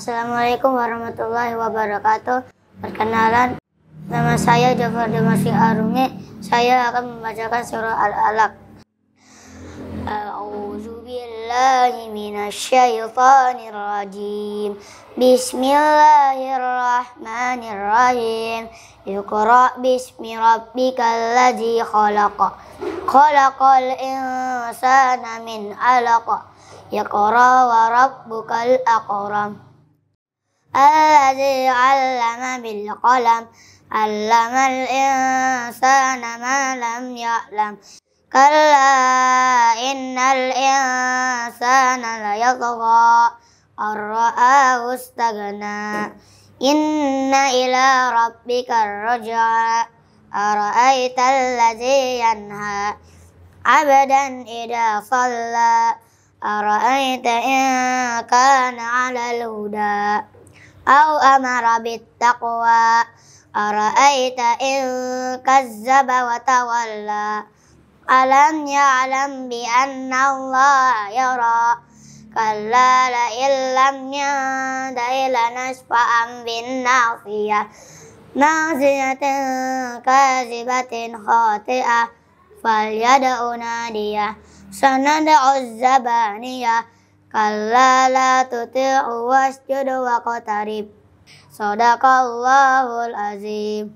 Assalamualaikum warahmatullahi wabarakatuh. Perkenalan, nama saya Jafar Demasi Arumi. Saya akan membacakan surah Al-Alaq. Bismillahirrahmanirrahim. rajim. Bismillahirrahmanirrahim. Iqra bismi rabbikal ladzi khalaq. Khalaqal insana min 'alaq. Iqra wa rabbukal akram. الذي علم بالقلم علم الإنسان ما لم يعلم كلا إن الإنسان ليطغى أن رآه استغنى إن إلى ربك الرجعى أرأيت الذي ينهى عبدا إذا صلى أرأيت إن كان على الهدى أو أمر بالتقوى أرأيت إن كذب وتولى ألم يعلم بأن الله يرى كلا لئن لم ينته لنشفعا بالناصية ناصية كاذبة خاطئة فليدع نادية سندع الزبانية Kalla la tuti'u wasjud wa qatarib Sadaqallahul azim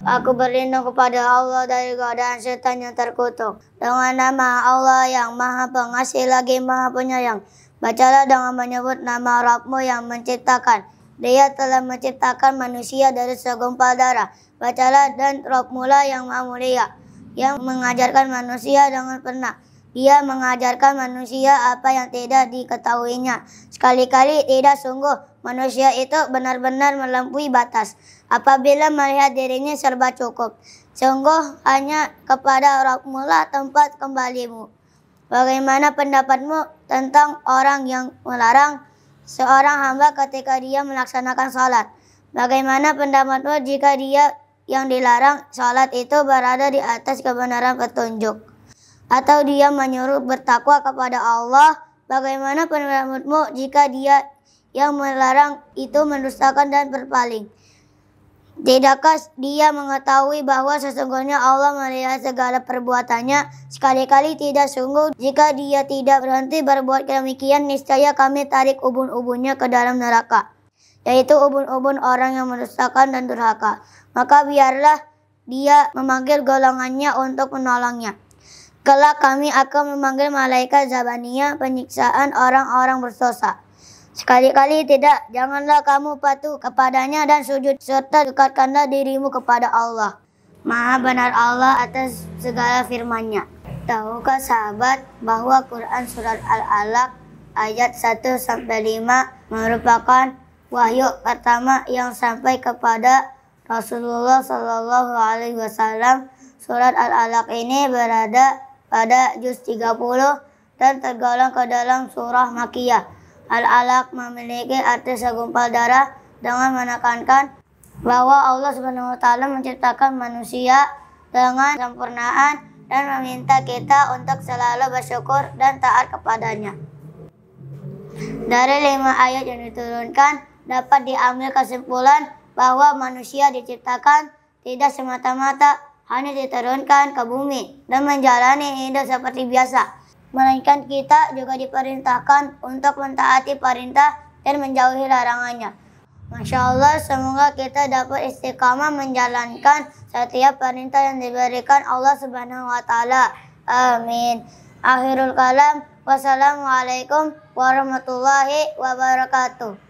Aku berlindung kepada Allah dari godaan setan yang terkutuk Dengan nama Allah yang maha pengasih lagi maha penyayang Bacalah dengan menyebut nama Rabbmu yang menciptakan Dia telah menciptakan manusia dari segumpal darah Bacalah dan lah yang maha mulia Yang mengajarkan manusia dengan pernah. Ia mengajarkan manusia apa yang tidak diketahuinya. Sekali-kali tidak sungguh, manusia itu benar-benar melampaui batas. Apabila melihat dirinya serba cukup, sungguh hanya kepada orang mula tempat kembalimu. Bagaimana pendapatmu tentang orang yang melarang seorang hamba ketika dia melaksanakan sholat? Bagaimana pendapatmu jika dia yang dilarang sholat itu berada di atas kebenaran petunjuk? atau dia menyuruh bertakwa kepada Allah, bagaimana pendapatmu jika dia yang melarang itu mendustakan dan berpaling? Tidakkah dia mengetahui bahwa sesungguhnya Allah melihat segala perbuatannya sekali-kali tidak sungguh jika dia tidak berhenti berbuat demikian niscaya kami tarik ubun-ubunnya ke dalam neraka yaitu ubun-ubun orang yang merusakan dan durhaka maka biarlah dia memanggil golongannya untuk menolongnya Kelak kami akan memanggil malaikat Zabania penyiksaan orang-orang bersosa. Sekali-kali tidak, janganlah kamu patuh kepadanya dan sujud serta dekatkanlah dirimu kepada Allah. Maha benar Allah atas segala firman-Nya. Tahukah sahabat bahwa Quran surat Al-Alaq ayat 1 sampai 5 merupakan wahyu pertama yang sampai kepada Rasulullah Shallallahu alaihi wasallam. Surat Al-Alaq ini berada pada juz 30 dan tergolong ke dalam surah Makiyah. Al-Alaq memiliki arti segumpal darah dengan menekankan bahwa Allah Subhanahu wa taala menciptakan manusia dengan sempurnaan dan meminta kita untuk selalu bersyukur dan taat kepadanya. Dari lima ayat yang diturunkan dapat diambil kesimpulan bahwa manusia diciptakan tidak semata-mata hanya diturunkan ke bumi dan menjalani hidup seperti biasa. Melainkan kita juga diperintahkan untuk mentaati perintah dan menjauhi larangannya. Masya Allah, semoga kita dapat istiqamah menjalankan setiap perintah yang diberikan Allah Subhanahu wa Ta'ala. Amin. Akhirul kalam, wassalamualaikum warahmatullahi wabarakatuh.